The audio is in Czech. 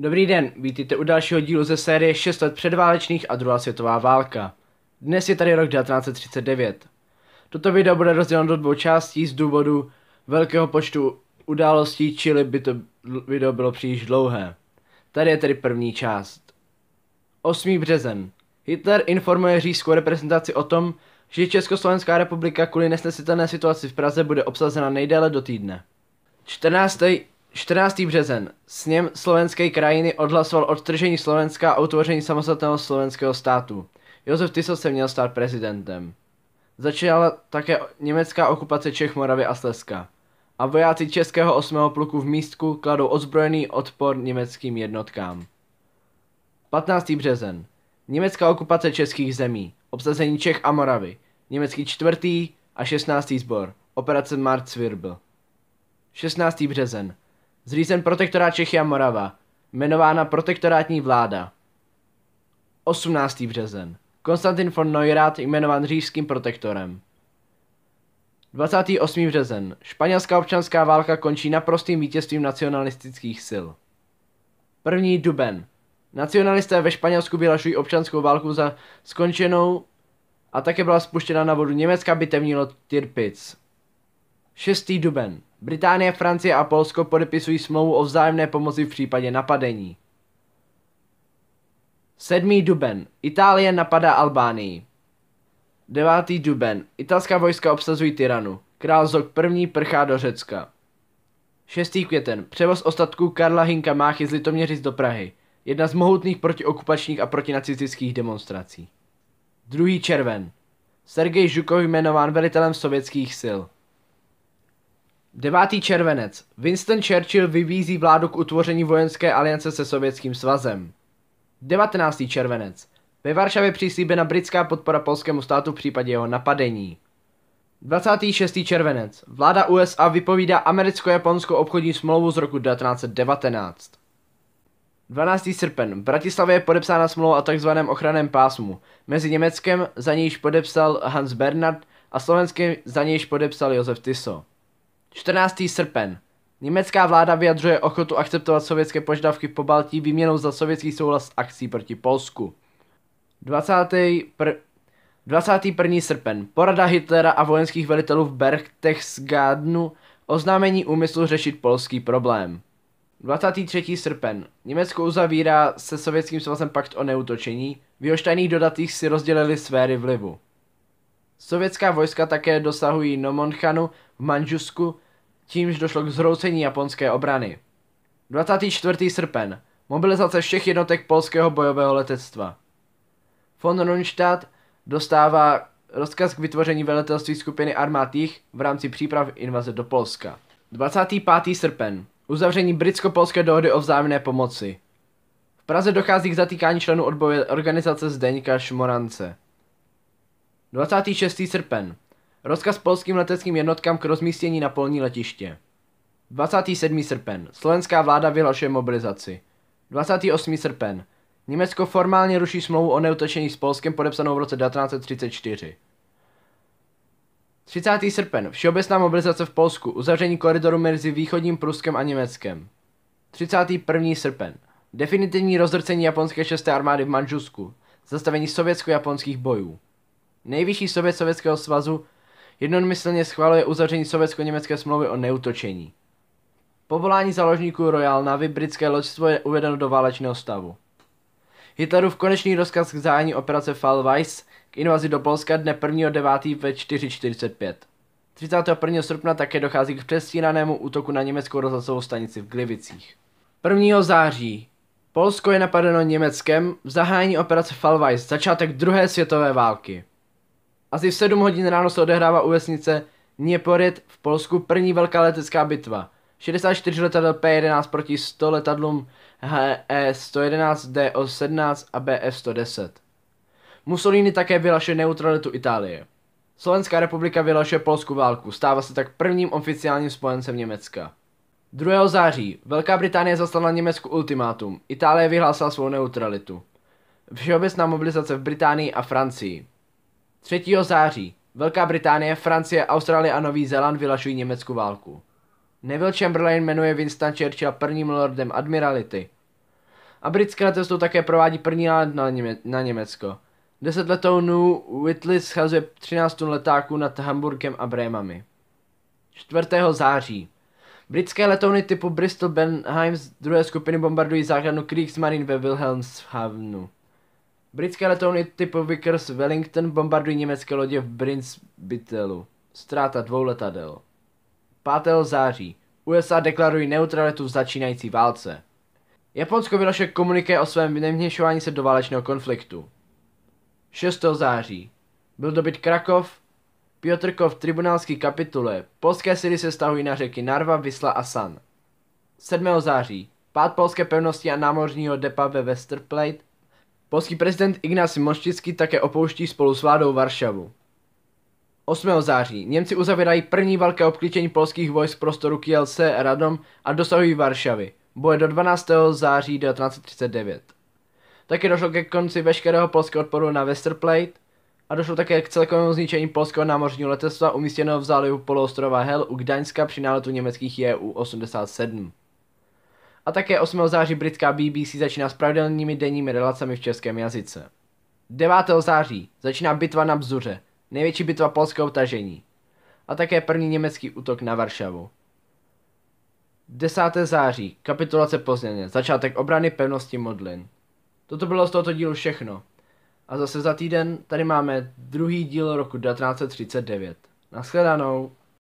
Dobrý den, vítejte u dalšího dílu ze série 6 let předválečných a druhá světová válka. Dnes je tady rok 1939. Toto video bude rozděleno do dvou částí z důvodu velkého počtu událostí, čili by to video bylo příliš dlouhé. Tady je tedy první část. 8. březen. Hitler informuje říšskou reprezentaci o tom, že Československá republika kvůli nesnesitelné situaci v Praze bude obsazena nejdéle do týdne. 14. 14. březen. Sněm slovenské krajiny odhlasoval odtržení Slovenska a utvoření samostatného slovenského státu. Josef Tiso se měl stát prezidentem. Začala také německá okupace Čech, Moravy a Slezska. A vojáci Českého 8. pluku v Místku kladou ozbrojený odpor německým jednotkám. 15. březen. Německá okupace českých zemí. Obsazení Čech a Moravy. Německý 4. a 16. sbor. Operace Marcwirbel. 16. březen. Zřízen protektorát Čechy a Morava. Jmenována protektorátní vláda. 18. březen. Konstantin von Neurath jmenován říšským protektorem. 28. březen. Španělská občanská válka končí naprostým vítězstvím nacionalistických sil. 1. duben. Nacionalisté ve Španělsku vyhlašují občanskou válku za skončenou a také byla spuštěna na vodu německá bitevní loď Tirpitz. 6. duben. Británie, Francie a Polsko podepisují smlouvu o vzájemné pomoci v případě napadení. 7. duben. Itálie napadá Albánii. 9. duben. Italská vojska obsazují Tyranu. Král Zok první prchá do Řecka. 6. květen. Převoz ostatků Karla Hinka Máchy z Litoměřic do Prahy. Jedna z mohutných protiokupačních a protinacistických demonstrací. 2. červen. Sergej Žukov jmenován velitelem sovětských sil. 9. červenec. Winston Churchill vybízí vládu k utvoření vojenské aliance se Sovětským svazem. 19. červenec. Ve Varšavě přislíbena britská podpora polskému státu v případě jeho napadení. 26. červenec. Vláda USA vypovídá americko-japonskou obchodní smlouvu z roku 1919. 12. srpen. V Bratislavě je podepsána smlouva o tzv. ochranném pásmu. Mezi Německem za nějž podepsal Hans Bernard a slovenským za nějž podepsal Josef Tiso. 14. srpen. Německá vláda vyjadřuje ochotu akceptovat sovětské požadavky v Pobaltí výměnou za sovětský souhlas s akcí proti Polsku. 20. Pr... 21. srpen. Porada Hitlera a vojenských velitelů v Berchtesgadenu oznámení úmyslu řešit polský problém. 23. srpen. Německo uzavírá se Sovětským svazem pakt o neutočení, v jeho dodatých si rozdělili sféry vlivu. Sovětská vojska také dosahují Nomonchanu v Manžusku, tímž došlo k zhroucení japonské obrany. 24. srpen. Mobilizace všech jednotek polského bojového letectva. Von Rundstadt dostává rozkaz k vytvoření velitelství skupiny armád jich v rámci příprav invaze do Polska. 25. srpen. Uzavření britsko-polské dohody o vzájemné pomoci. V Praze dochází k zatýkání členů odboje organizace Zdeňka Šmorance. 26. srpen. Rozkaz polským leteckým jednotkám k rozmístění na polní letiště. 27. srpen. Slovenská vláda vyhlašuje mobilizaci. 28. srpen. Německo formálně ruší smlouvu o neutočení s Polskem podepsanou v roce 1934. 30. srpen. Všeobecná mobilizace v Polsku. Uzavření koridoru mezi východním Pruskem a Německem. 31. srpen. Definitivní rozdrcení japonské 6. armády v Manžusku. Zastavení sovětsko-japonských bojů. Nejvyšší sovět Sovětského svazu jednomyslně schvaluje uzavření sovětsko-německé smlouvy o neutočení. Povolání založníků Royal Navy britské loďstvo je uvedeno do válečného stavu. Hitlerův konečný rozkaz k zahájení operace Fallweiss k invazi do Polska dne 1.9. ve 4.45. 31. srpna také dochází k přestíranému útoku na německou rozhlasovou stanici v Glivicích. 1. září Polsko je napadeno Německem v zahájení operace Fallweiss, začátek druhé světové války. Asi v 7 hodin ráno se odehrává u vesnice Něporyt v Polsku první velká letecká bitva. 64 letadel P-11 proti 100 letadlům HE-111, DO-17 a BF-110. Mussolini také vylašuje neutralitu Itálie. Slovenská republika vylašuje Polsku válku, stává se tak prvním oficiálním spojencem Německa. 2. září Velká Británie zaslala Německu ultimátum. Itálie vyhlásila svou neutralitu. Všeobecná mobilizace v Británii a Francii. 3. září Velká Británie, Francie, Austrálie a Nový Zéland vylašují německou válku. Neville Chamberlain jmenuje Winston Churchill prvním lordem Admirality. A britské letectvo také provádí první let na, Něme- na Německo. Deset letounů Whitley schazuje 13 tun letáků nad Hamburgem a Brémami. 4. září. Britské letouny typu Bristol Benheim z druhé skupiny bombardují základnu Kriegsmarine ve Wilhelmshavenu. Britské letouny typu Vickers Wellington bombardují německé lodě v Brinsbitelu. Ztráta dvou letadel. 5. září. USA deklarují neutralitu v začínající válce. Japonsko vyloše komuniké o svém nevněšování se do válečného konfliktu. 6. září. Byl dobyt Krakov, Piotrkov tribunálský kapitule, polské síly se stahují na řeky Narva, Vysla a San. 7. září. Pád polské pevnosti a námořního depa ve Westerplate, Polský prezident Ignác Moštický také opouští spolu s vládou Varšavu. 8. září Němci uzavírají první velké obklíčení polských vojsk prostoru Kielce Radom a dosahují Varšavy. Boje do 12. září 1939. Také došlo ke konci veškerého polského odporu na Westerplate a došlo také k celkovému zničení polského námořního letectva umístěného v zálivu poloostrova Hel u Gdaňska při náletu německých JU-87. A také 8. září britská BBC začíná s pravidelnými denními relacemi v českém jazyce. 9. září začíná bitva na Bzuře, největší bitva polského tažení. A také první německý útok na Varšavu. 10. září, kapitulace Plzněně, začátek obrany pevnosti Modlin. Toto bylo z tohoto dílu všechno. A zase za týden tady máme druhý díl roku 1939. Naschledanou.